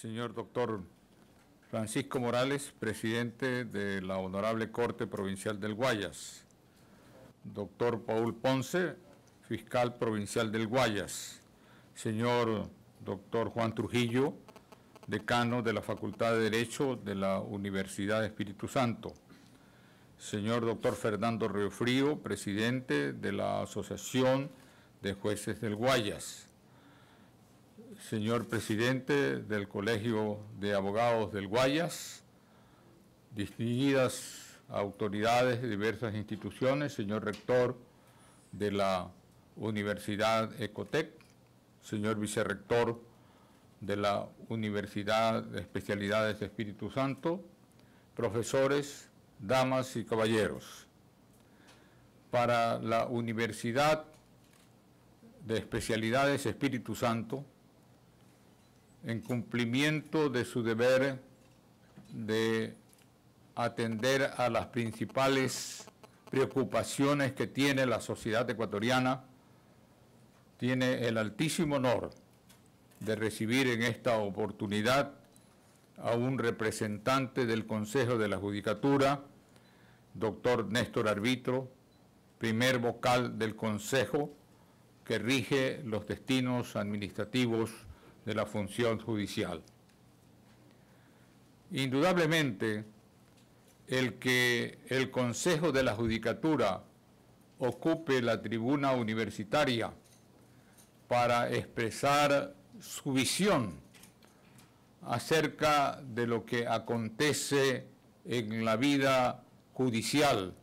señor doctor Francisco Morales, presidente de la Honorable Corte Provincial del Guayas. Doctor Paul Ponce, fiscal provincial del Guayas. Señor doctor Juan Trujillo, decano de la Facultad de Derecho de la Universidad de Espíritu Santo. Señor doctor Fernando Riofrío, presidente de la Asociación de Jueces del Guayas señor presidente del Colegio de Abogados del Guayas, distinguidas autoridades de diversas instituciones, señor rector de la Universidad Ecotec, señor vicerrector de la Universidad de Especialidades Espíritu Santo, profesores, damas y caballeros. Para la Universidad de Especialidades Espíritu Santo, en cumplimiento de su deber de atender a las principales preocupaciones que tiene la sociedad ecuatoriana, tiene el altísimo honor de recibir en esta oportunidad a un representante del Consejo de la Judicatura, doctor Néstor Arbitro, primer vocal del Consejo que rige los destinos administrativos de la función judicial. Indudablemente, el que el Consejo de la Judicatura ocupe la tribuna universitaria para expresar su visión acerca de lo que acontece en la vida judicial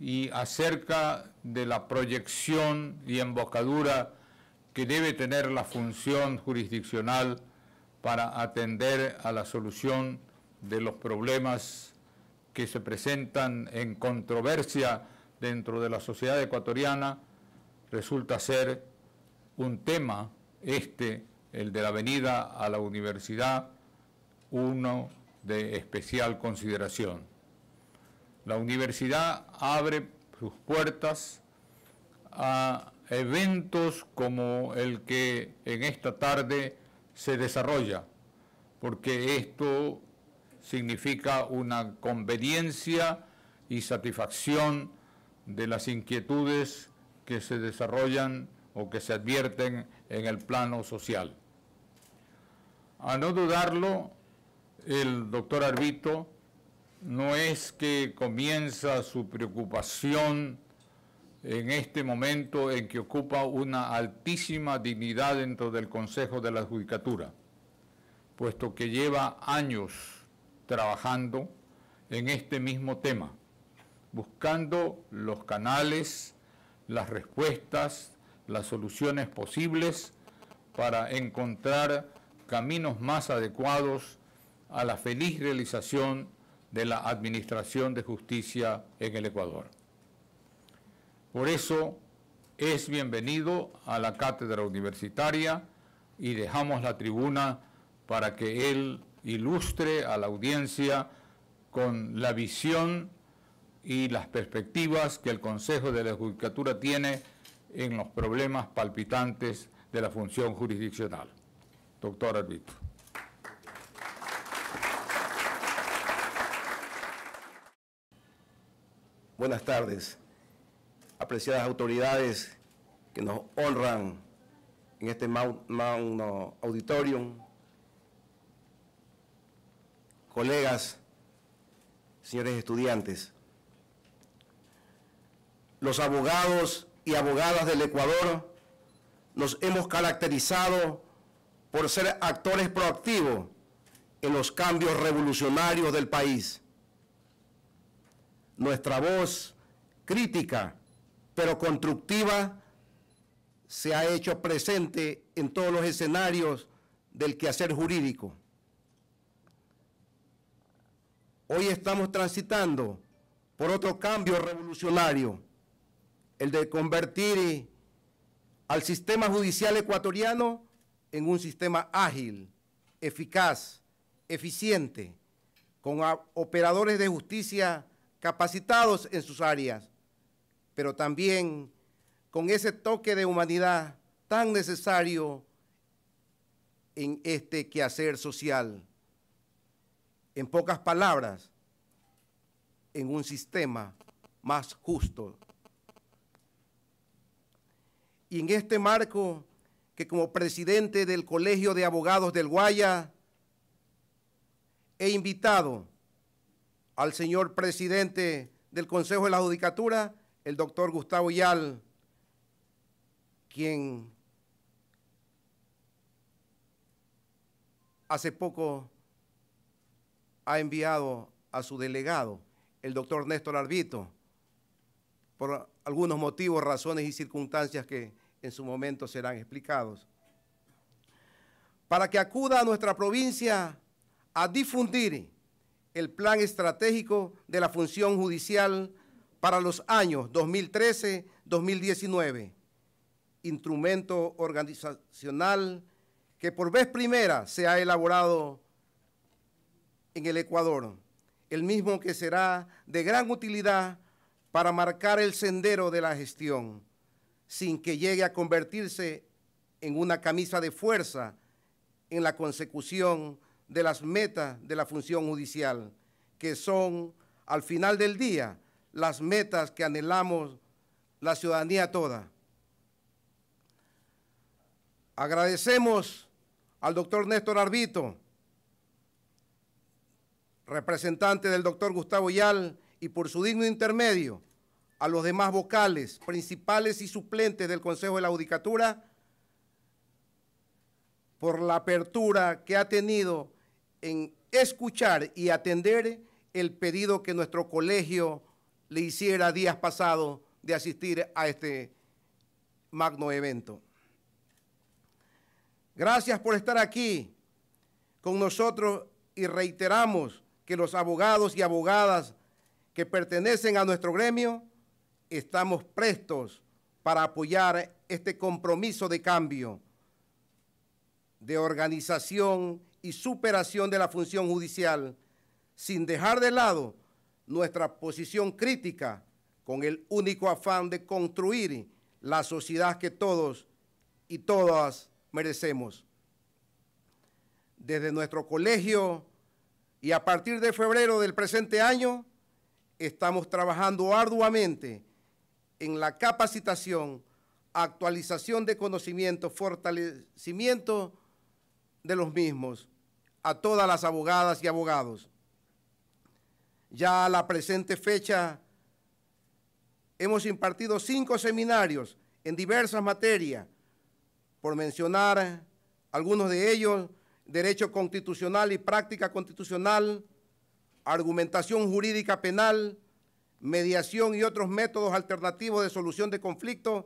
y acerca de la proyección y embocadura que debe tener la función jurisdiccional para atender a la solución de los problemas que se presentan en controversia dentro de la sociedad ecuatoriana, resulta ser un tema este, el de la venida a la universidad, uno de especial consideración. La universidad abre sus puertas a eventos como el que en esta tarde se desarrolla, porque esto significa una conveniencia y satisfacción de las inquietudes que se desarrollan o que se advierten en el plano social. A no dudarlo, el doctor Arbito no es que comienza su preocupación en este momento en que ocupa una altísima dignidad dentro del Consejo de la Judicatura, puesto que lleva años trabajando en este mismo tema, buscando los canales, las respuestas, las soluciones posibles para encontrar caminos más adecuados a la feliz realización de la Administración de Justicia en el Ecuador. Por eso es bienvenido a la cátedra universitaria y dejamos la tribuna para que él ilustre a la audiencia con la visión y las perspectivas que el Consejo de la Judicatura tiene en los problemas palpitantes de la función jurisdiccional. Doctor Arbitro. Buenas tardes apreciadas autoridades que nos honran en este magno auditorium, colegas, señores estudiantes, los abogados y abogadas del Ecuador nos hemos caracterizado por ser actores proactivos en los cambios revolucionarios del país. Nuestra voz crítica pero constructiva, se ha hecho presente en todos los escenarios del quehacer jurídico. Hoy estamos transitando por otro cambio revolucionario, el de convertir al sistema judicial ecuatoriano en un sistema ágil, eficaz, eficiente, con operadores de justicia capacitados en sus áreas pero también con ese toque de humanidad tan necesario en este quehacer social. En pocas palabras, en un sistema más justo. Y en este marco, que como presidente del Colegio de Abogados del Guaya, he invitado al señor presidente del Consejo de la Judicatura el doctor Gustavo Yal, quien hace poco ha enviado a su delegado, el doctor Néstor Arbito, por algunos motivos, razones y circunstancias que en su momento serán explicados, para que acuda a nuestra provincia a difundir el plan estratégico de la función judicial para los años 2013-2019, instrumento organizacional que por vez primera se ha elaborado en el Ecuador, el mismo que será de gran utilidad para marcar el sendero de la gestión, sin que llegue a convertirse en una camisa de fuerza en la consecución de las metas de la función judicial, que son, al final del día, las metas que anhelamos la ciudadanía toda. Agradecemos al doctor Néstor Arbito, representante del doctor Gustavo Yal, y por su digno intermedio a los demás vocales, principales y suplentes del Consejo de la Audicatura, por la apertura que ha tenido en escuchar y atender el pedido que nuestro colegio le hiciera días pasados de asistir a este magno evento. Gracias por estar aquí con nosotros y reiteramos que los abogados y abogadas que pertenecen a nuestro gremio estamos prestos para apoyar este compromiso de cambio, de organización y superación de la función judicial, sin dejar de lado nuestra posición crítica con el único afán de construir la sociedad que todos y todas merecemos. Desde nuestro colegio y a partir de febrero del presente año, estamos trabajando arduamente en la capacitación, actualización de conocimientos, fortalecimiento de los mismos a todas las abogadas y abogados. Ya a la presente fecha hemos impartido cinco seminarios en diversas materias, por mencionar algunos de ellos, derecho constitucional y práctica constitucional, argumentación jurídica penal, mediación y otros métodos alternativos de solución de conflictos,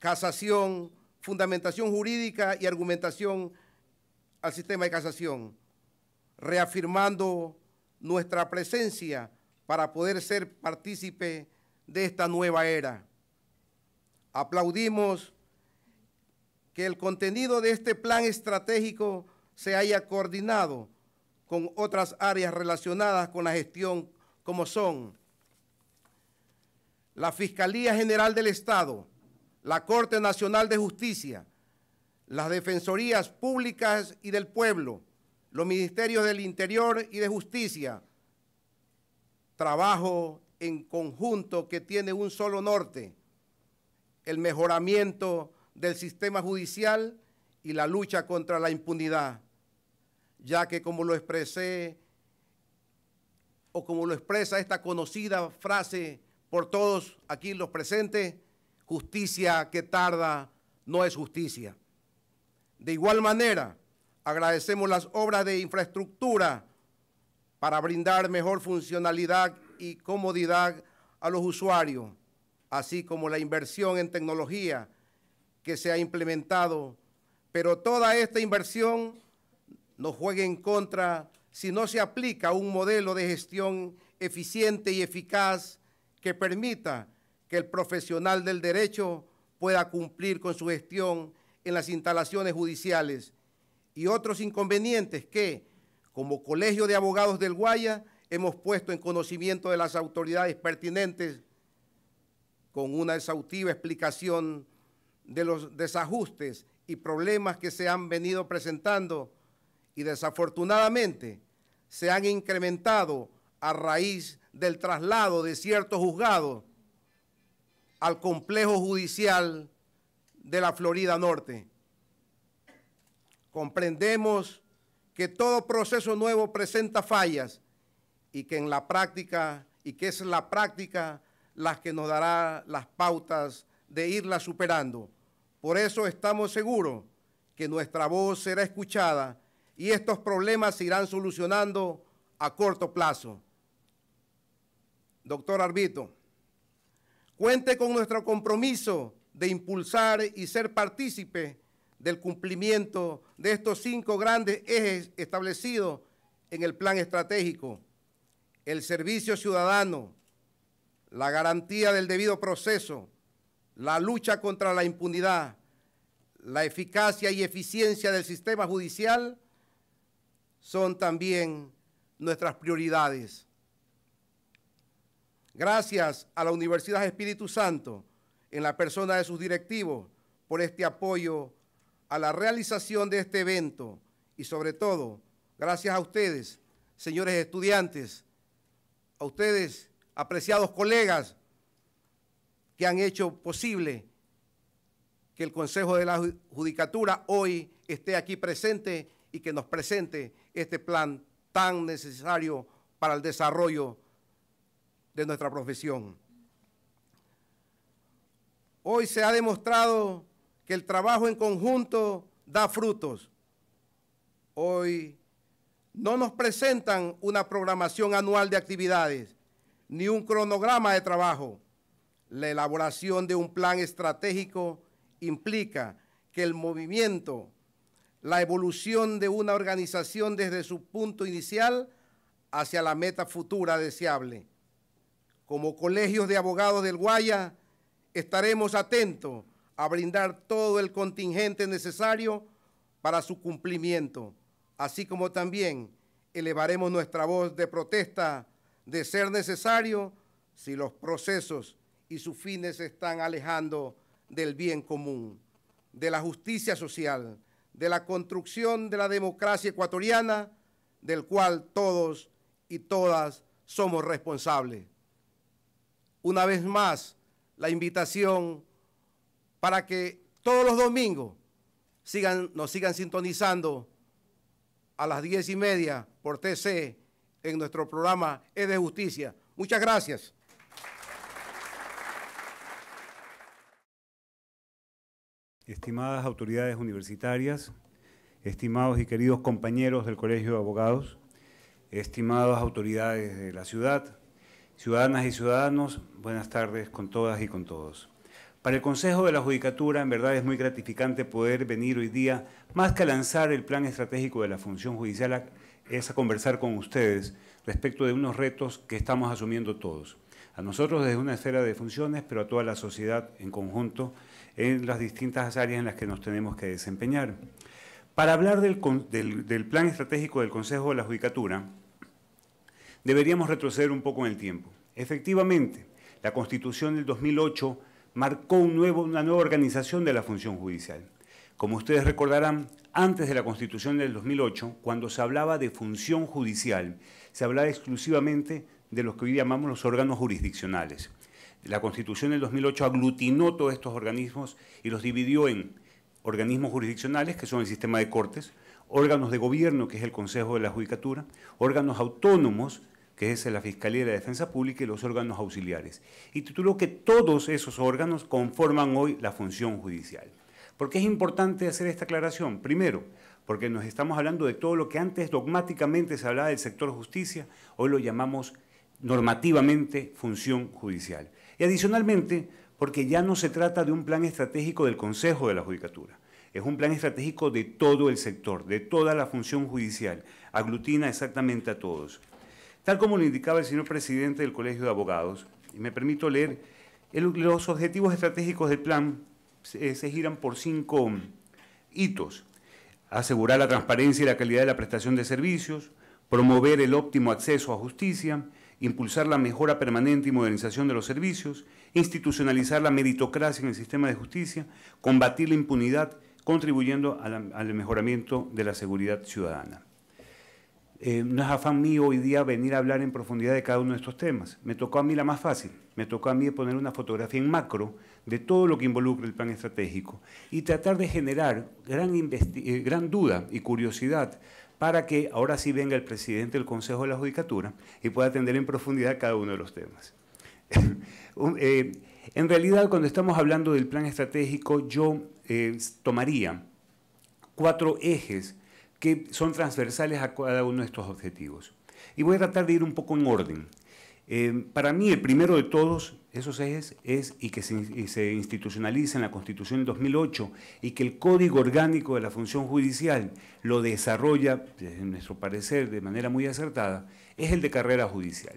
casación, fundamentación jurídica y argumentación al sistema de casación reafirmando nuestra presencia para poder ser partícipe de esta nueva era. Aplaudimos que el contenido de este plan estratégico se haya coordinado con otras áreas relacionadas con la gestión, como son la Fiscalía General del Estado, la Corte Nacional de Justicia, las Defensorías Públicas y del Pueblo, los ministerios del Interior y de Justicia, trabajo en conjunto que tiene un solo norte, el mejoramiento del sistema judicial y la lucha contra la impunidad, ya que como lo expresé o como lo expresa esta conocida frase por todos aquí los presentes, justicia que tarda no es justicia. De igual manera, Agradecemos las obras de infraestructura para brindar mejor funcionalidad y comodidad a los usuarios, así como la inversión en tecnología que se ha implementado. Pero toda esta inversión no juega en contra si no se aplica un modelo de gestión eficiente y eficaz que permita que el profesional del derecho pueda cumplir con su gestión en las instalaciones judiciales y otros inconvenientes que, como Colegio de Abogados del Guaya, hemos puesto en conocimiento de las autoridades pertinentes con una exhaustiva explicación de los desajustes y problemas que se han venido presentando y desafortunadamente se han incrementado a raíz del traslado de ciertos juzgados al complejo judicial de la Florida Norte. Comprendemos que todo proceso nuevo presenta fallas y que en la práctica, y que es la práctica las que nos dará las pautas de irla superando. Por eso estamos seguros que nuestra voz será escuchada y estos problemas se irán solucionando a corto plazo. Doctor Arbito, cuente con nuestro compromiso de impulsar y ser partícipe del cumplimiento de estos cinco grandes ejes establecidos en el plan estratégico, el servicio ciudadano, la garantía del debido proceso, la lucha contra la impunidad, la eficacia y eficiencia del sistema judicial, son también nuestras prioridades. Gracias a la Universidad Espíritu Santo, en la persona de sus directivos, por este apoyo a la realización de este evento y sobre todo gracias a ustedes, señores estudiantes, a ustedes, apreciados colegas, que han hecho posible que el Consejo de la Judicatura hoy esté aquí presente y que nos presente este plan tan necesario para el desarrollo de nuestra profesión. Hoy se ha demostrado que el trabajo en conjunto da frutos. Hoy no nos presentan una programación anual de actividades, ni un cronograma de trabajo. La elaboración de un plan estratégico implica que el movimiento, la evolución de una organización desde su punto inicial hacia la meta futura deseable. Como colegios de abogados del Guaya, estaremos atentos a brindar todo el contingente necesario para su cumplimiento, así como también elevaremos nuestra voz de protesta de ser necesario si los procesos y sus fines se están alejando del bien común, de la justicia social, de la construcción de la democracia ecuatoriana, del cual todos y todas somos responsables. Una vez más, la invitación para que todos los domingos nos sigan sintonizando a las diez y media por TC en nuestro programa Es de Justicia. Muchas gracias. Estimadas autoridades universitarias, estimados y queridos compañeros del Colegio de Abogados, estimadas autoridades de la ciudad, ciudadanas y ciudadanos, buenas tardes con todas y con todos. Para el Consejo de la Judicatura, en verdad es muy gratificante poder venir hoy día, más que a lanzar el plan estratégico de la función judicial, es a conversar con ustedes respecto de unos retos que estamos asumiendo todos. A nosotros desde una esfera de funciones, pero a toda la sociedad en conjunto, en las distintas áreas en las que nos tenemos que desempeñar. Para hablar del, plan estratégico del Consejo de la Judicatura, deberíamos retroceder un poco en el tiempo. Efectivamente, la Constitución del 2008 marcó una nueva organización de la función judicial. Como ustedes recordarán, antes de la Constitución del 2008, cuando se hablaba de función judicial, se hablaba exclusivamente de los que hoy llamamos los órganos jurisdiccionales. La Constitución del 2008 aglutinó todos estos organismos y los dividió en organismos jurisdiccionales, que son el sistema de cortes, órganos de gobierno, que es el Consejo de la Judicatura, órganos autónomos, que es la Fiscalía de la Defensa Pública y los órganos auxiliares, y tituló que todos esos órganos conforman hoy la función judicial. ¿Por qué es importante hacer esta aclaración? Primero, porque nos estamos hablando de todo lo que antes dogmáticamente se hablaba del sector justicia, hoy lo llamamos normativamente función judicial. Y adicionalmente, porque ya no se trata de un plan estratégico del Consejo de la Judicatura, es un plan estratégico de todo el sector, de toda la función judicial, aglutina exactamente a todos. Tal como lo indicaba el señor presidente del Colegio de Abogados, y me permito leer, los objetivos estratégicos del plan eh, se, giran por cinco hitos. Asegurar la transparencia y la calidad de la prestación de servicios, promover el óptimo acceso a justicia, impulsar la mejora permanente y modernización de los servicios, institucionalizar la meritocracia en el sistema de justicia, combatir la impunidad, contribuyendo al mejoramiento de la seguridad ciudadana. Eh, no es afán mío hoy día venir a hablar en profundidad de cada uno de estos temas. Me tocó a mí la más fácil, me tocó a mí poner una fotografía en macro de todo lo que involucra el plan estratégico y tratar de generar gran, eh, duda y curiosidad para que ahora sí venga el presidente del Consejo de la Judicatura y pueda atender en profundidad cada uno de los temas. Eh, en realidad, cuando estamos hablando del plan estratégico, yo tomaría cuatro ejes que son transversales a cada uno de estos objetivos. Y voy a tratar de ir un poco en orden. Eh, para mí, el primero de todos esos ejes es, y que se, institucionaliza en la Constitución en 2008, y que el Código Orgánico de la Función Judicial lo desarrolla, en nuestro parecer, de manera muy acertada, es el de carrera judicial.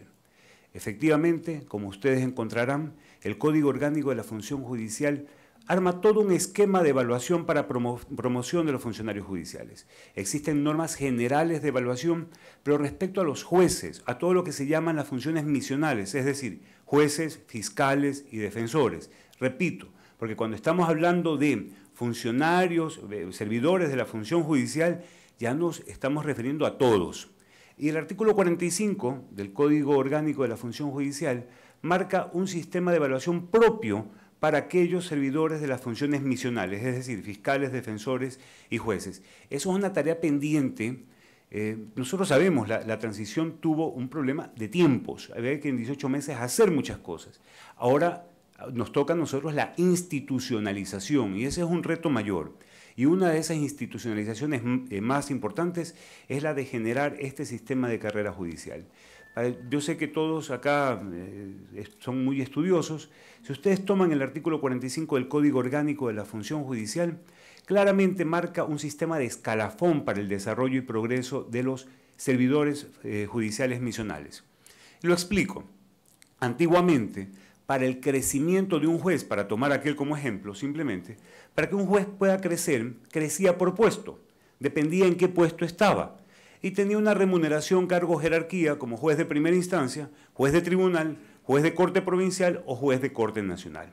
Efectivamente, como ustedes encontrarán, el Código Orgánico de la Función Judicial arma todo un esquema de evaluación para promoción de los funcionarios judiciales. Existen normas generales de evaluación, pero respecto a los jueces, a todo lo que se llaman las funciones misionales, es decir, jueces, fiscales y defensores. Repito, porque cuando estamos hablando de funcionarios, servidores de la función judicial, ya nos estamos refiriendo a todos. Y el artículo 45 del Código Orgánico de la Función Judicial marca un sistema de evaluación propio para aquellos servidores de las funciones misionales, es decir, fiscales, defensores y jueces. Eso es una tarea pendiente. Eh, nosotros sabemos, la, la, transición tuvo un problema de tiempos. Había que en 18 meses hacer muchas cosas. Ahora ah, nos toca a nosotros la institucionalización y ese es un reto mayor. Y una de esas institucionalizaciones mm, eh, más importantes es la de generar este sistema de carrera judicial. Ah, yo sé que todos acá eh, son muy estudiosos. Si ustedes toman el artículo 45 del Código Orgánico de la Función Judicial, claramente marca un sistema de escalafón para el desarrollo y progreso de los servidores eh, judiciales misionales. Lo explico. Antiguamente, para el crecimiento de un juez, para tomar aquel como ejemplo simplemente, para que un juez pueda crecer, crecía por puesto, dependía en qué puesto estaba y tenía una remuneración, cargo, jerarquía como juez de primera instancia, juez de tribunal, juez de corte provincial o juez de corte nacional.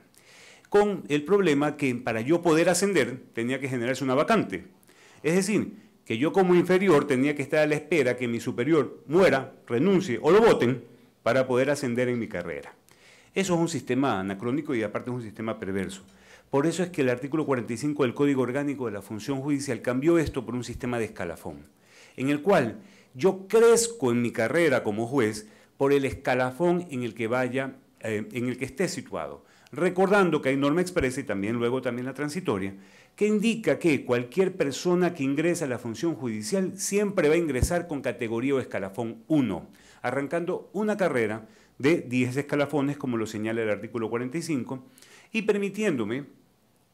Con el problema que para yo poder ascender tenía que generarse una vacante. Es decir, que yo como inferior tenía que estar a la espera que mi superior muera, renuncie o lo voten para poder ascender en mi carrera. Eso es un sistema anacrónico y aparte es un sistema perverso. Por eso es que el artículo 45 del Código Orgánico de la Función Judicial cambió esto por un sistema de escalafón en el cual yo crezco en mi carrera como juez por el escalafón en el que vaya, eh, en el que esté situado. Recordando que hay norma expresa y también luego también la transitoria, que indica que cualquier persona que ingresa a la función judicial siempre va a ingresar con categoría o escalafón 1, arrancando una carrera de 10 escalafones, como lo señala el artículo 45, y permitiéndome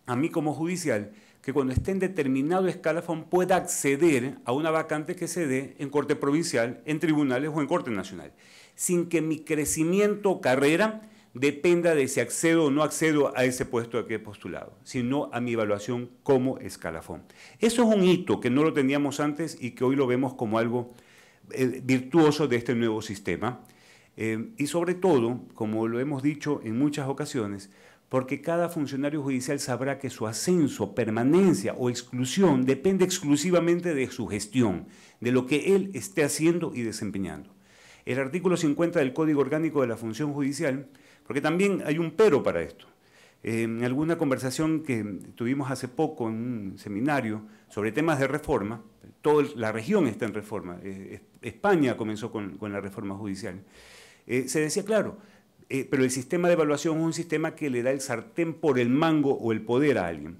a mí como judicial que cuando esté en determinado escalafón pueda acceder a una vacante que se dé en corte provincial, en tribunales o en corte nacional, sin que mi crecimiento o carrera dependa de si accedo o no accedo a ese puesto a que he postulado, sino a mi evaluación como escalafón. Eso es un hito que no lo teníamos antes y que hoy lo vemos como algo eh, virtuoso de este nuevo sistema. Eh, y sobre todo, como lo hemos dicho en muchas ocasiones, porque cada funcionario judicial sabrá que su ascenso, permanencia o exclusión depende exclusivamente de su gestión, de lo que él esté haciendo y desempeñando. El artículo 50 del Código Orgánico de la Función Judicial, porque también hay un pero para esto. Eh, en alguna conversación que tuvimos hace poco en un seminario sobre temas de reforma, toda la región está en reforma, eh, España comenzó con, la reforma judicial, eh, se decía, claro, eh, pero el sistema de evaluación es un sistema que le da el sartén por el mango o el poder a alguien.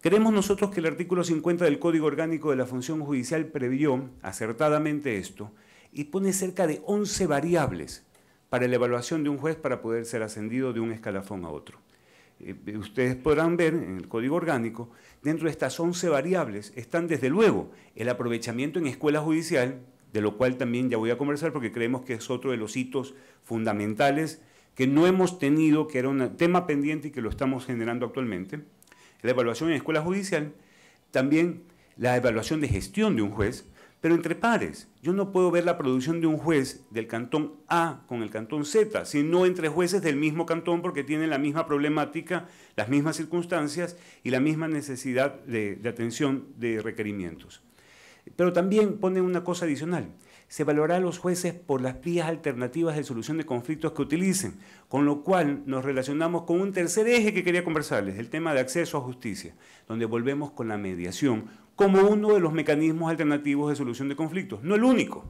Creemos nosotros que el artículo 50 del Código Orgánico de la Función Judicial previó acertadamente esto y pone cerca de 11 variables para la evaluación de un juez para poder ser ascendido de un escalafón a otro. Eh, ustedes podrán ver en el Código Orgánico, dentro de estas 11 variables están desde luego el aprovechamiento en escuela judicial, de lo cual también ya voy a conversar porque creemos que es otro de los hitos fundamentales que no hemos tenido, que era un tema pendiente y que lo estamos generando actualmente, la evaluación en escuela judicial, también la evaluación de gestión de un juez, pero entre pares. Yo no puedo ver la producción de un juez del cantón A con el cantón Z, sino entre jueces del mismo cantón porque tienen la misma problemática, las mismas circunstancias y la misma necesidad de, atención de requerimientos. Pero también pone una cosa adicional se valorará a los jueces por las vías alternativas de solución de conflictos que utilicen, con lo cual nos relacionamos con un tercer eje que quería conversarles, el tema de acceso a justicia, donde volvemos con la mediación como uno de los mecanismos alternativos de solución de conflictos, no el único,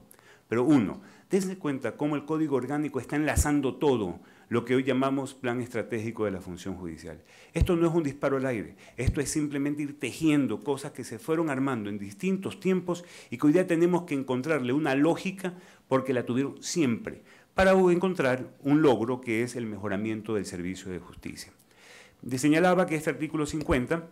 pero uno. Dense cuenta cómo el código orgánico está enlazando todo, lo que hoy llamamos plan estratégico de la función judicial. Esto no es un disparo al aire, esto es simplemente ir tejiendo cosas que se fueron armando en distintos tiempos y que hoy día tenemos que encontrarle una lógica porque la tuvieron siempre, para encontrar un logro que es el mejoramiento del servicio de justicia. señalaba que este artículo 50,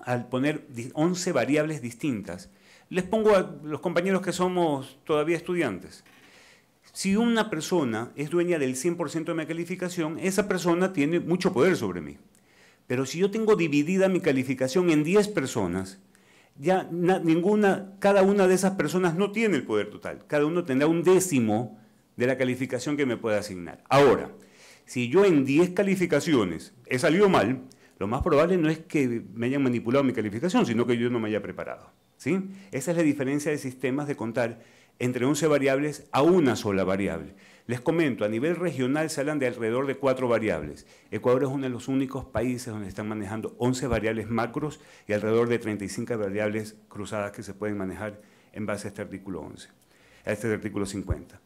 al poner 11 variables distintas, les pongo a los compañeros que somos todavía estudiantes, si una persona es dueña del 100% de mi calificación, esa persona tiene mucho poder sobre mí. Pero si yo tengo dividida mi calificación en 10 personas, ya ninguna, cada una de esas personas no tiene el poder total. Cada uno tendrá un décimo de la calificación que me pueda asignar. Ahora, si yo en 10 calificaciones he salido mal, lo más probable no es que me hayan manipulado mi calificación, sino que yo no me haya preparado. ¿sí? Esa es la diferencia de sistemas de contar entre 11 variables a una sola variable. Les comento, a nivel regional se hablan de alrededor de cuatro variables. Ecuador es uno de los únicos países donde están manejando 11 variables macros y alrededor de 35 variables cruzadas que se pueden manejar en base a este artículo 11, a este artículo 50.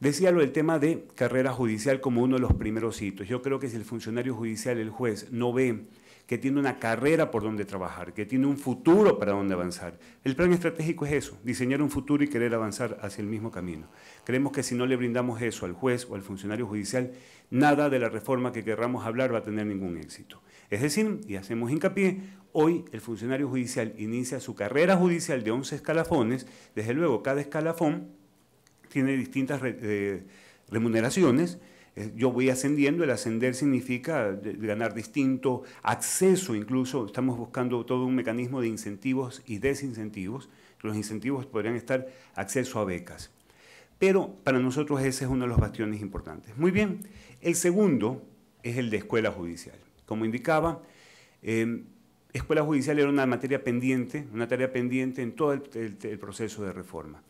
Decía lo del tema de carrera judicial como uno de los primeros hitos. Yo creo que si el funcionario judicial, el juez, no ve que tiene una carrera por donde trabajar, que tiene un futuro para donde avanzar. El plan estratégico es eso, diseñar un futuro y querer avanzar hacia el mismo camino. Creemos que si no le brindamos eso al juez o al funcionario judicial, nada de la reforma que querramos hablar va a tener ningún éxito. Es decir, y hacemos hincapié, hoy el funcionario judicial inicia su carrera judicial de 11 escalafones, desde luego cada escalafón tiene distintas eh, remuneraciones, eh, yo voy ascendiendo, el ascender significa eh, ganar distinto acceso, incluso estamos buscando todo un mecanismo de incentivos y desincentivos. Los incentivos podrían estar acceso a becas. Pero para nosotros ese es uno de los bastiones importantes. Muy bien, el segundo es el de escuela judicial. Como indicaba, em, escuela judicial era una materia pendiente, una tarea pendiente en todo el proceso de reforma.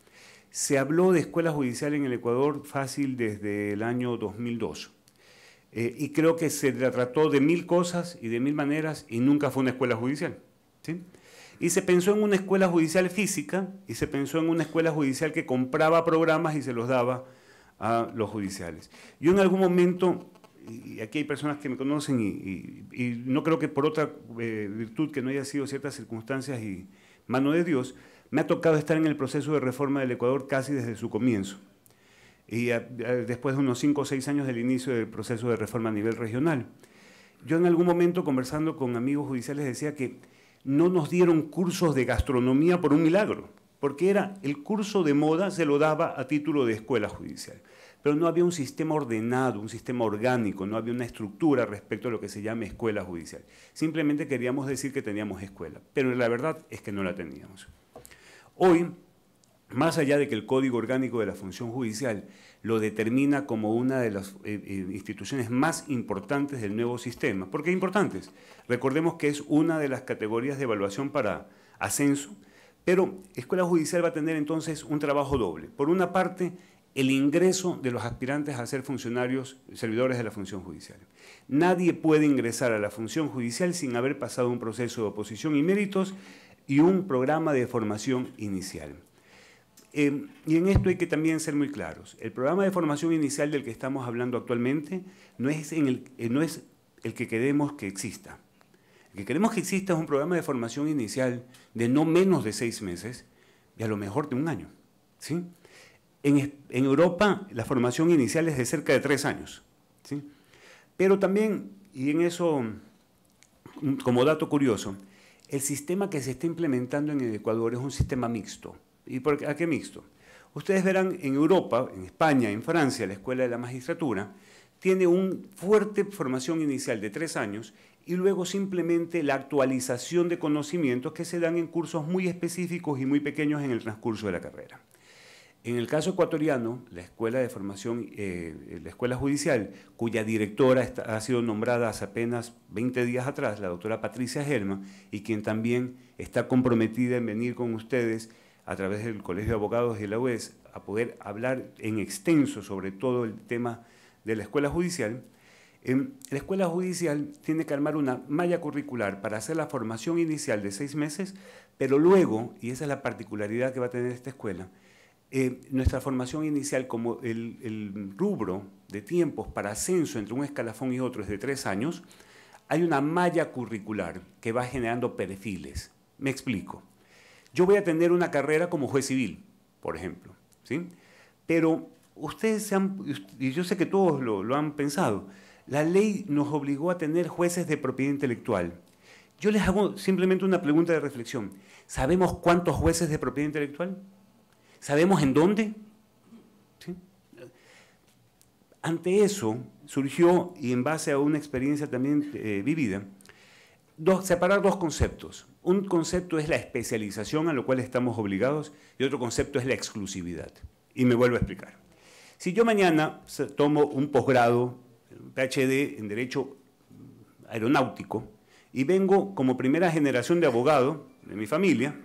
Se habló de escuela judicial en el Ecuador fácil desde el año 2002. Eh, y creo que se trató de mil cosas y de mil maneras y nunca fue una escuela judicial. ¿sí? Y se pensó en una escuela judicial física y se pensó en una escuela judicial que compraba programas y se los daba a los judiciales. Yo en algún momento, y aquí hay personas que me conocen y, no creo que por otra eh, virtud que no haya sido ciertas circunstancias y mano de Dios, me ha tocado estar en el proceso de reforma del Ecuador casi desde su comienzo y eh, después de unos 5 o 6 años del inicio del proceso de reforma a nivel regional. Yo en algún momento conversando con amigos judiciales decía que no nos dieron cursos de gastronomía por un milagro, porque era el curso de moda se lo daba a título de escuela judicial, pero no había un sistema ordenado, un sistema orgánico, no había una estructura respecto a lo que se llama escuela judicial. Simplemente queríamos decir que teníamos escuela, pero la verdad es que no la teníamos. Hoy, más allá de que el Código Orgánico de la Función Judicial lo determina como una de las eh, eh, instituciones más importantes del nuevo sistema. porque importantes? Recordemos que es una de las categorías de evaluación para ascenso, pero Escuela Judicial va a tener entonces un trabajo doble. Por una parte, el ingreso de los aspirantes a ser funcionarios, servidores de la función judicial. Nadie puede ingresar a la función judicial sin haber pasado un proceso de oposición y méritos y un programa de formación inicial. Eh, y en esto hay que también ser muy claros. El programa de formación inicial del que estamos hablando actualmente no es, en el, eh, no es el que queremos que exista. El que queremos que exista es un programa de formación inicial de no menos de seis meses y a lo mejor de un año. ¿sí? En, en Europa la formación inicial es de cerca de tres años. ¿sí? Pero también, y en eso mm, como dato curioso, el sistema que se está implementando en Ecuador es un sistema mixto. ¿Y por qué, a qué mixto? Ustedes verán en Europa, en España, en Francia, la Escuela de la Magistratura tiene una fuerte formación inicial de tres años y luego simplemente la actualización de conocimientos que se dan en cursos muy específicos y muy pequeños en el transcurso de la carrera. En el caso ecuatoriano, la escuela de formación, eh, la escuela judicial, cuya directora ha sido nombrada hace apenas 20 días atrás, la doctora Patricia Germa, y quien también está comprometida en venir con ustedes a través del Colegio de Abogados de la UES a poder hablar en extenso sobre todo el tema de la escuela judicial. Em, la escuela judicial tiene que armar una malla curricular para hacer la formación inicial de seis meses, pero luego, y esa es la particularidad que va a tener esta escuela, eh, nuestra formación inicial como el, rubro de tiempos para ascenso entre un escalafón y otro es de tres años, hay una malla curricular que va generando perfiles. Me explico. Yo voy a tener una carrera como juez civil, por ejemplo, ¿sí? Pero ustedes se han, y yo sé que todos lo, lo han pensado, la ley nos obligó a tener jueces de propiedad intelectual. Yo les hago simplemente una pregunta de reflexión. ¿Sabemos cuántos jueces de propiedad intelectual? ¿Sabemos en dónde? Ante eso surgió, y en base a una experiencia también eh, vivida, separar dos conceptos. Un concepto es la especialización a lo cual estamos obligados y otro concepto es la exclusividad. Y me vuelvo a explicar. Si yo mañana tomo un posgrado, un PhD en Derecho Aeronáutico, y vengo como primera generación de abogado de mi familia,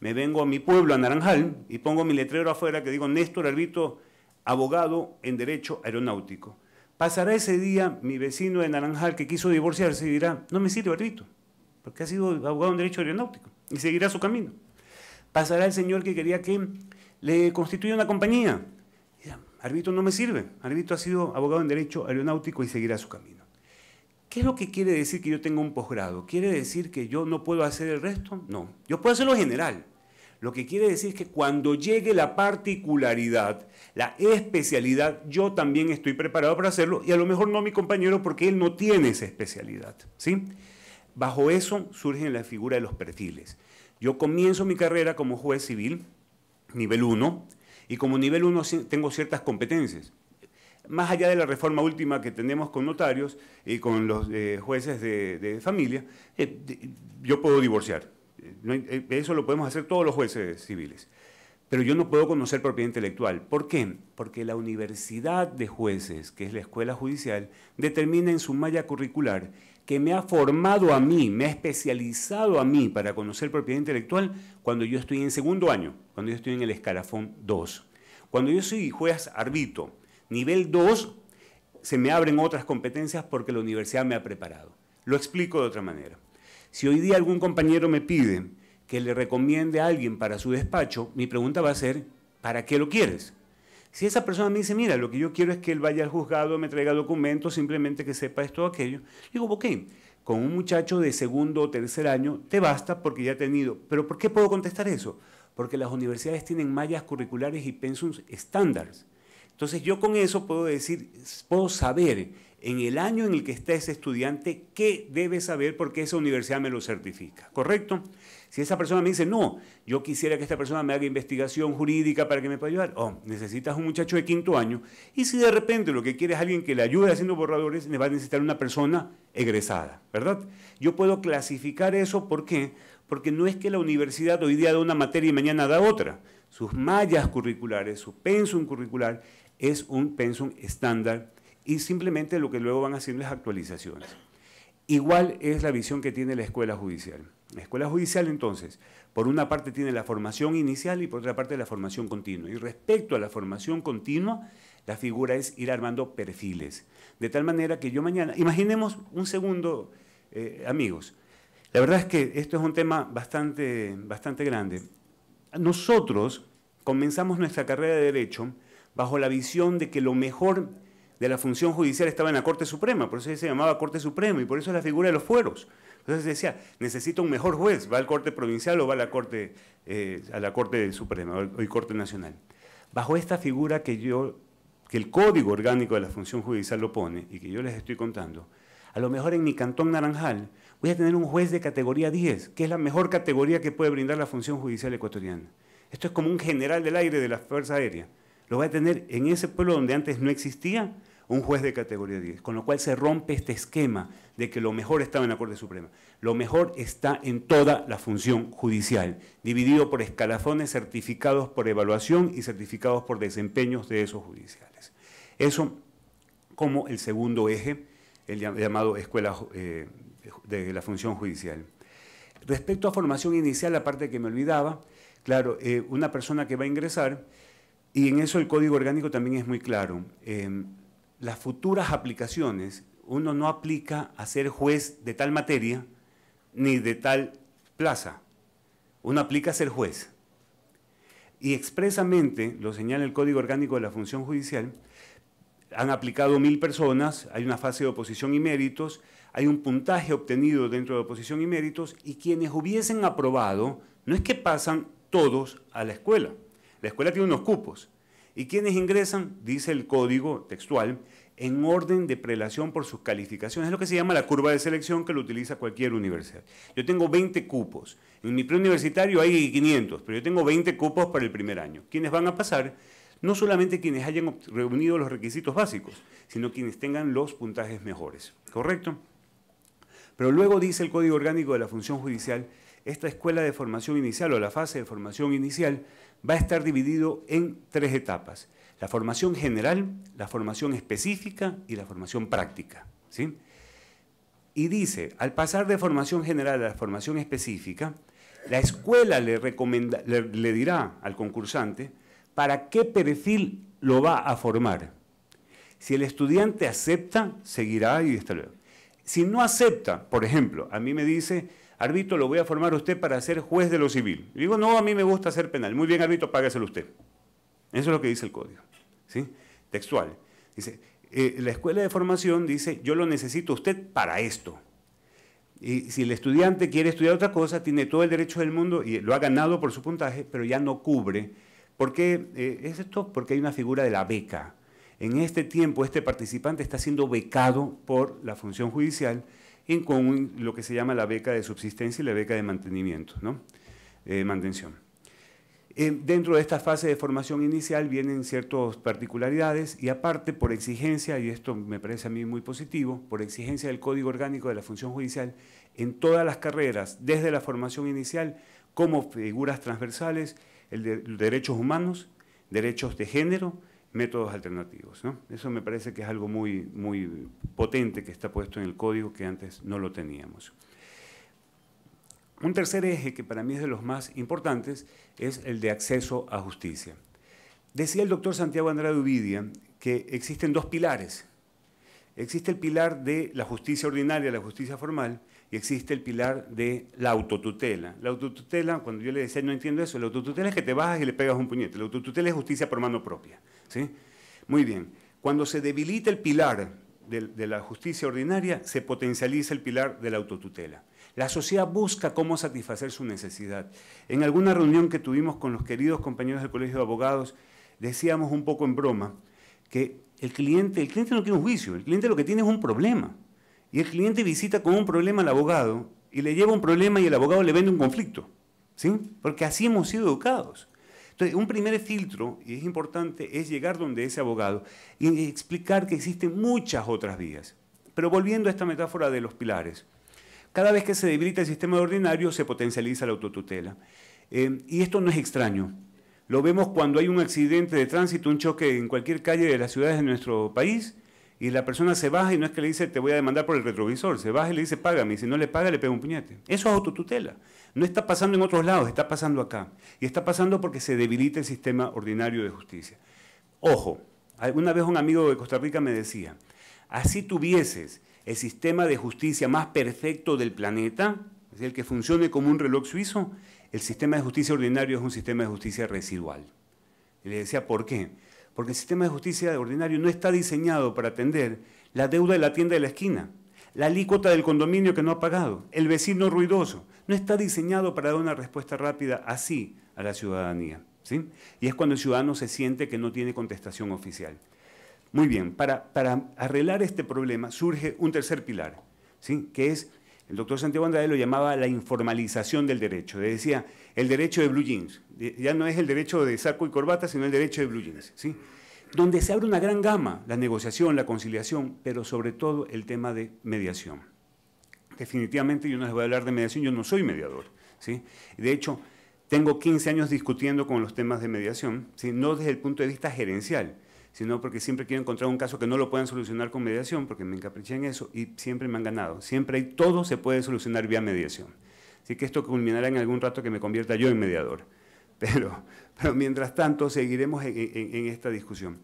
me vengo a mi pueblo, a Naranjal, y pongo mi letrero afuera que digo Néstor Arbito, abogado en Derecho Aeronáutico. Pasará ese día mi vecino de Naranjal que quiso divorciarse y dirá, no me sirve Arbito, porque ha sido abogado en Derecho Aeronáutico, y seguirá su camino. Pasará el señor que quería que le constituya una compañía. dirá, Arbito no me sirve, Arbito ha sido abogado en Derecho Aeronáutico y seguirá su camino. ¿Qué es lo que quiere decir que yo tengo un posgrado? ¿Quiere decir que yo no puedo hacer el resto? No, yo puedo hacerlo general. Lo que quiere decir es que cuando llegue la particularidad, la especialidad, yo también estoy preparado para hacerlo y a lo mejor no mi compañero porque él no tiene esa especialidad. ¿sí? Bajo eso surge la figura de los perfiles. Yo comienzo mi carrera como juez civil, nivel 1, y como nivel 1 tengo ciertas competencias más allá de la reforma última que tenemos con notarios y con los eh, jueces de, familia, eh, yo puedo divorciar. Eh, eso lo podemos hacer todos los jueces civiles. Pero yo no puedo conocer propiedad intelectual. ¿Por qué? Porque la Universidad de Jueces, que es la escuela judicial, determina en su malla curricular que me ha formado a mí, me ha especializado a mí para conocer propiedad intelectual cuando yo estoy en segundo año, cuando yo estoy en el escalafón 2. Cuando yo soy juez árbitro, Nivel 2, se me abren otras competencias porque la universidad me ha preparado. Lo explico de otra manera. Si hoy día algún compañero me pide que le recomiende a alguien para su despacho, mi pregunta va a ser, ¿para qué lo quieres? Si esa persona me dice, mira, lo que yo quiero es que él vaya al juzgado, me traiga documentos, simplemente que sepa esto o aquello, digo, ok, con un muchacho de segundo o tercer año te basta porque ya ha tenido. Pero ¿por qué puedo contestar eso? Porque las universidades tienen mallas curriculares y pensums estándares. Entonces yo con eso puedo decir, puedo saber en el año en el que está ese estudiante qué debe saber porque esa universidad me lo certifica, ¿correcto? Si esa persona me dice, no, yo quisiera que esta persona me haga investigación jurídica para que me pueda ayudar, oh, necesitas un muchacho de quinto año. Y si de repente lo que quiere es alguien que le ayude haciendo borradores, le va a necesitar una persona egresada, ¿verdad? Yo puedo clasificar eso, ¿por qué? Porque no es que la universidad hoy día da una materia y mañana da otra. Sus mallas curriculares, su pensum curricular es un pensum estándar y simplemente lo que luego van haciendo es actualizaciones. Igual es la visión que tiene la escuela judicial. La escuela judicial entonces, por una parte tiene la formación inicial y por otra parte la formación continua. Y respecto a la formación continua, la figura es ir armando perfiles. De tal manera que yo mañana, imaginemos un segundo, eh, amigos, la verdad es que esto es un tema bastante, bastante grande. Nosotros comenzamos nuestra carrera de derecho bajo la visión de que lo mejor de la función judicial estaba en la Corte Suprema, por eso se llamaba Corte Suprema y por eso es la figura de los fueros. Entonces decía, necesito un mejor juez, va al Corte Provincial o va a la Corte, eh, a la corte Suprema o, Corte Nacional. Bajo esta figura que yo, que el código orgánico de la función judicial lo pone y que yo les estoy contando, a lo mejor en mi cantón Naranjal voy a tener un juez de categoría 10, que es la mejor categoría que puede brindar la función judicial ecuatoriana. Esto es como un general del aire de la Fuerza Aérea lo va a tener en ese pueblo donde antes no existía un juez de categoría 10, con lo cual se rompe este esquema de que lo mejor estaba en la Corte Suprema. Lo mejor está en toda la función judicial, dividido por escalafones certificados por evaluación y certificados por desempeños de esos judiciales. Eso como el segundo eje, el llamado escuela eh, de la función judicial. Respecto a formación inicial, la parte que me olvidaba, claro, eh, una persona que va a ingresar, y en eso el código orgánico también es muy claro. Em, las futuras aplicaciones, uno no aplica a ser juez de tal materia ni de tal plaza. Uno aplica a ser juez. Y expresamente, lo señala el Código Orgánico de la Función Judicial, han aplicado mil personas, hay una fase de oposición y méritos, hay un puntaje obtenido dentro de oposición y méritos, y quienes hubiesen aprobado, no es que pasan todos a la escuela, la escuela tiene unos cupos. ¿Y quienes ingresan? Dice el código textual, en orden de prelación por sus calificaciones. Es lo que se llama la curva de selección que lo utiliza cualquier universidad. Yo tengo 20 cupos. En mi preuniversitario hay 500, pero yo tengo 20 cupos para el primer año. Quienes van a pasar? No solamente quienes hayan reunido los requisitos básicos, sino quienes tengan los puntajes mejores. ¿Correcto? Pero luego dice el Código Orgánico de la Función Judicial, esta escuela de formación inicial o la fase de formación inicial va a estar dividido en tres etapas. La formación general, la formación específica y la formación práctica. Y dice, al pasar de formación general a la formación específica, la escuela le, dirá al concursante para qué perfil lo va a formar. Si el estudiante acepta, seguirá y está luego. Si no acepta, por ejemplo, a mí me dice, Arbito, lo voy a formar usted para ser juez de lo civil. digo, no, a mí me gusta ser penal. Muy bien, Arbito, págaselo usted. Eso es lo que dice el código. ¿sí? Textual. Dice, eh, la escuela de formación dice, yo lo necesito usted para esto. Y si el estudiante quiere estudiar otra cosa, tiene todo el derecho del mundo y lo ha ganado por su puntaje, pero ya no cubre. ¿Por qué eh, es esto? Porque hay una figura de la beca. En este tiempo, este participante está siendo becado por la función judicial en con lo que se llama la beca de subsistencia y la beca de mantenimiento, ¿no? Eh, mantención. Eh, dentro de esta fase de formación inicial vienen ciertas particularidades y aparte por exigencia, y esto me parece a mí muy positivo, por exigencia del Código Orgánico de la Función Judicial, en todas las carreras, desde la formación inicial, como figuras transversales, el derechos humanos, derechos de género, métodos alternativos. Eso me parece que es algo muy, muy potente que está puesto en el código que antes no lo teníamos. Un tercer eje que para mí es de los más importantes es el de acceso a justicia. Decía el doctor Santiago Andrade Uvidia que existen dos pilares. Existe el pilar de la justicia ordinaria, la justicia formal, y existe el pilar de la autotutela. La autotutela, cuando yo le decía, no entiendo eso, la autotutela es que te bajas y le pegas un puñete. La autotutela es justicia por mano propia. Muy bien. Cuando se debilita el pilar de, la justicia ordinaria, se potencializa el pilar de la autotutela. La sociedad busca cómo satisfacer su necesidad. En alguna reunión que tuvimos con los queridos compañeros del Colegio de Abogados, decíamos un poco en broma que el cliente, el cliente no tiene un juicio, el cliente lo que tiene es un problema. Y el cliente visita con un problema al abogado y le lleva un problema y el abogado le vende un conflicto. ¿sí? Porque así hemos sido educados. Entonces, un primer filtro, y es importante, es llegar donde ese abogado y explicar que existen muchas otras vías. Pero volviendo a esta metáfora de los pilares, cada vez que se debilita el sistema ordinario se potencializa la autotutela. Em, y esto no es extraño. Lo vemos cuando hay un accidente de tránsito, un choque en cualquier calle de las ciudades de nuestro país, y la persona se baja y no es que le dice te voy a demandar por el retrovisor, se baja y le dice págame, y si no le paga le pega un puñete. Eso es autotutela. No está pasando en otros lados, está pasando acá. Y está pasando porque se debilita el sistema ordinario de justicia. Ojo, alguna vez un amigo de Costa Rica me decía, así tuvieses el sistema de justicia más perfecto del planeta, es el que funcione como un reloj suizo, el sistema de justicia ordinario es un sistema de justicia residual. Y le decía, ¿por qué? Porque el sistema de justicia ordinario no está diseñado para atender la deuda de la tienda de la esquina, la alícuota del condominio que no ha pagado, el vecino ruidoso, no está diseñado para dar una respuesta rápida así a la ciudadanía. ¿sí? Y es cuando el ciudadano se siente que no tiene contestación oficial. Muy bien, para, arreglar este problema surge un tercer pilar, ¿sí? que es, el doctor Santiago Andrade lo llamaba la informalización del derecho. Le decía, el derecho de blue jeans. Ya no es el derecho de saco y corbata, sino el derecho de blue jeans. ¿sí? Donde se abre una gran gama, la negociación, la conciliación, pero sobre todo el tema de mediación definitivamente yo no les voy a hablar de mediación, yo no soy mediador. ¿sí? De hecho, tengo 15 años discutiendo con los temas de mediación, no desde el punto de vista gerencial, sino porque siempre quiero encontrar un caso que no lo puedan solucionar con mediación, porque me encapriché en eso y siempre me han ganado. Siempre hay, todo se puede solucionar vía mediación. Así que esto culminará en algún rato que me convierta yo en mediador. Pero, pero mientras tanto, seguiremos en, esta discusión.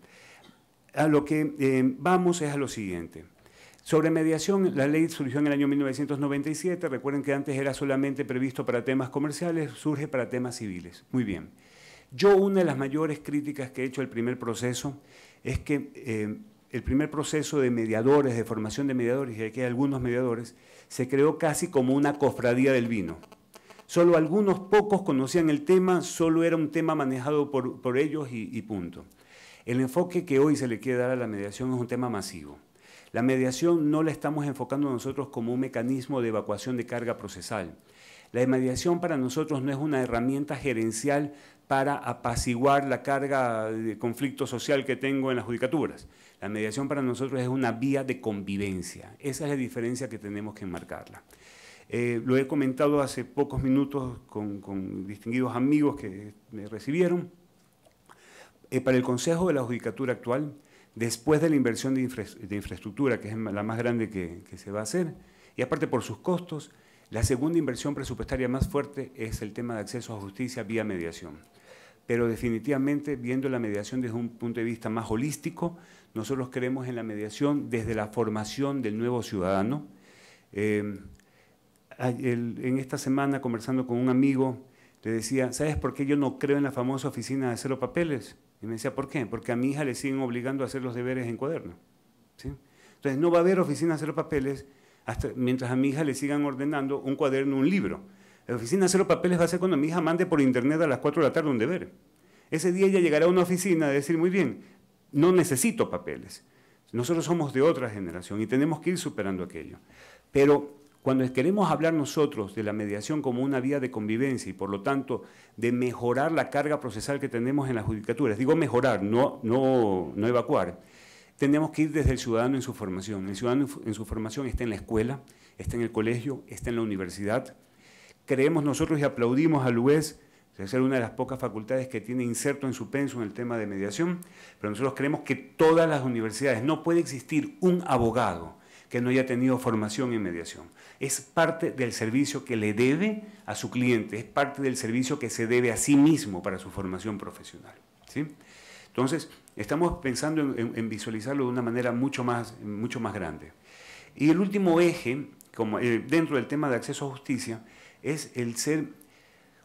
A lo que eh, vamos es a lo siguiente. Sobre mediación, la ley surgió en el año 1997, recuerden que antes era solamente previsto para temas comerciales, surge para temas civiles. Muy bien. Yo una de las mayores críticas que he hecho al primer proceso es que eh, el primer proceso de mediadores, de formación de mediadores, y aquí hay algunos mediadores, se creó casi como una cofradía del vino. Solo algunos pocos conocían el tema, solo era un tema manejado por, ellos y punto. El enfoque que hoy se le quiere dar a la mediación es un tema masivo. La mediación no la estamos enfocando nosotros como un mecanismo de evacuación de carga procesal. La mediación para nosotros no es una herramienta gerencial para apaciguar la carga de conflicto social que tengo en las judicaturas. La mediación para nosotros es una vía de convivencia. Esa es la diferencia que tenemos que enmarcarla. Eh, lo he comentado hace pocos minutos con, distinguidos amigos que me recibieron. Eh, para el Consejo de la Judicatura actual, después de la inversión de, infraestructura, que es la más grande que, se va a hacer, y aparte por sus costos, la segunda inversión presupuestaria más fuerte es el tema de acceso a justicia vía mediación. Pero definitivamente, viendo la mediación desde un punto de vista más holístico, nosotros creemos en la mediación desde la formación del nuevo ciudadano. Em, en esta semana, conversando con un amigo, le decía, ¿sabes por qué yo no creo en la famosa oficina de cero papeles? Y me decía, ¿por qué? Porque a mi hija le siguen obligando a hacer los deberes en cuaderno. Entonces no va a haber oficina hacer cero papeles mientras a mi hija le sigan ordenando un cuaderno, un libro. La oficina cero papeles va a ser cuando mi hija mande por internet a las 4 de la tarde un deber. Ese día ella llegará a una oficina a decir, muy bien, no necesito papeles. Nosotros somos de otra generación y tenemos que ir superando aquello. Pero cuando queremos hablar nosotros de la mediación como una vía de convivencia y por lo tanto de mejorar la carga procesal que tenemos en las judicaturas, digo mejorar, no, no, evacuar, tenemos que ir desde el ciudadano en su formación. El ciudadano en su formación está en la escuela, está en el colegio, está en la universidad. Creemos nosotros y aplaudimos al UES es una de las pocas facultades que tiene inserto en su penso en el tema de mediación, pero nosotros creemos que todas las universidades, no puede existir un abogado, no haya tenido formación en mediación. Es parte del servicio que le debe a su cliente, es parte del servicio que se debe a sí mismo para su formación profesional. ¿sí? Entonces, estamos pensando en, visualizarlo de una manera mucho más, mucho más grande. Y el último eje, como, eh, dentro del tema de acceso a justicia, es el ser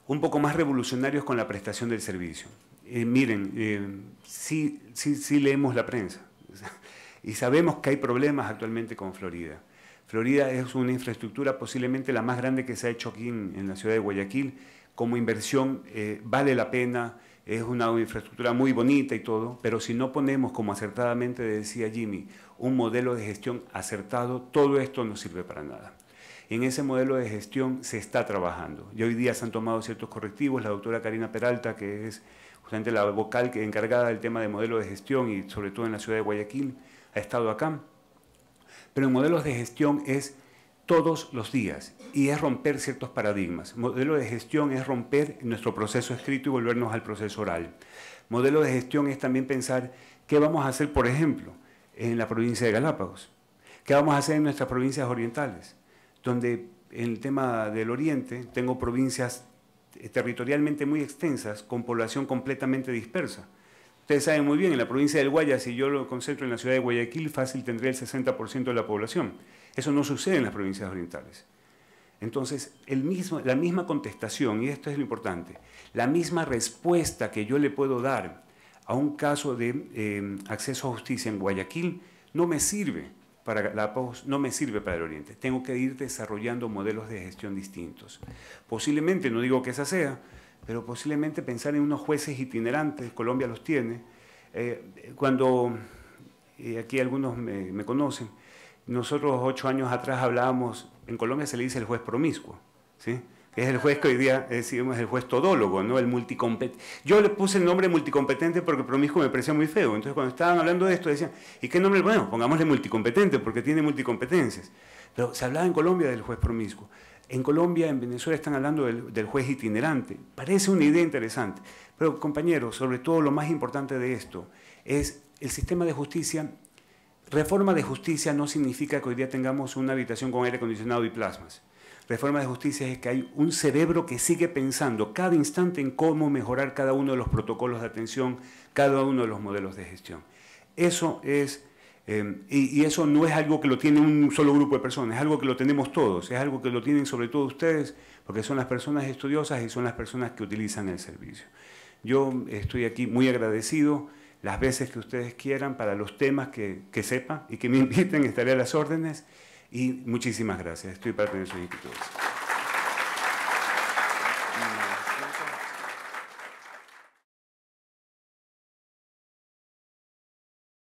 un poco más revolucionarios con la prestación del servicio. Eh, miren, eh, si leemos la prensa, y sabemos que hay problemas actualmente con Florida. Florida es una infraestructura posiblemente la más grande que se ha hecho aquí en, la ciudad de Guayaquil. Como inversión eh, vale la pena, es una infraestructura muy bonita y todo, pero si no ponemos, como acertadamente decía Jimmy, un modelo de gestión acertado, todo esto no sirve para nada. En ese modelo de gestión se está trabajando. Y hoy día se han tomado ciertos correctivos. La doctora Karina Peralta, que es justamente la vocal que encargada del tema de modelo de gestión y sobre todo en la ciudad de Guayaquil, ha estado acá. Pero en modelos de gestión es todos los días y es romper ciertos paradigmas. Modelo de gestión es romper nuestro proceso escrito y volvernos al proceso oral. Modelo de gestión es también pensar qué vamos a hacer, por ejemplo, en la provincia de Galápagos, qué vamos a hacer en nuestras provincias orientales, donde en el tema del oriente tengo provincias territorialmente muy extensas con población completamente dispersa. Ustedes saben muy bien, en la provincia del Guayas, si yo lo concentro en la ciudad de Guayaquil, fácil tendría el 60% de la población. Eso no sucede en las provincias orientales. Entonces, la misma contestación, y esto es lo importante, la misma respuesta que yo le puedo dar a un caso de eh, acceso a justicia en Guayaquil no me sirve para la no me sirve para el Oriente. Tengo que ir desarrollando modelos de gestión distintos. Posiblemente, no digo que esa sea, pero posiblemente pensar en unos jueces itinerantes, Colombia los tiene. Eh, cuando, eh, aquí algunos me, conocen, nosotros ocho años atrás hablábamos, en Colombia se le dice el juez promiscuo, ¿sí? que es el juez que hoy día eh, decimos el juez todólogo, ¿no? el multicompetente. Yo le puse el nombre multicompetente porque promiscuo me parecía muy feo, entonces cuando estaban hablando de esto decían, ¿y qué nombre? Bueno, pongámosle multicompetente porque tiene multicompetencias. Pero se hablaba en Colombia del juez promiscuo. En Colombia, en Venezuela están hablando del, juez itinerante. Parece una idea interesante. Pero compañeros, sobre todo lo más importante de esto es el sistema de justicia. Reforma de justicia no significa que hoy día tengamos una habitación con aire acondicionado y plasmas. Reforma de justicia es que hay un cerebro que sigue pensando cada instante en cómo mejorar cada uno de los protocolos de atención, cada uno de los modelos de gestión. Eso es Em, y, eso no es algo que lo tiene un solo grupo de personas, es algo que lo tenemos todos, es algo que lo tienen sobre todo ustedes, porque son las personas estudiosas y son las personas que utilizan el servicio. Yo estoy aquí muy agradecido las veces que ustedes quieran para los temas que, que sepa y que me inviten, estaré a las órdenes y muchísimas gracias. Estoy para tener sus inquietudes.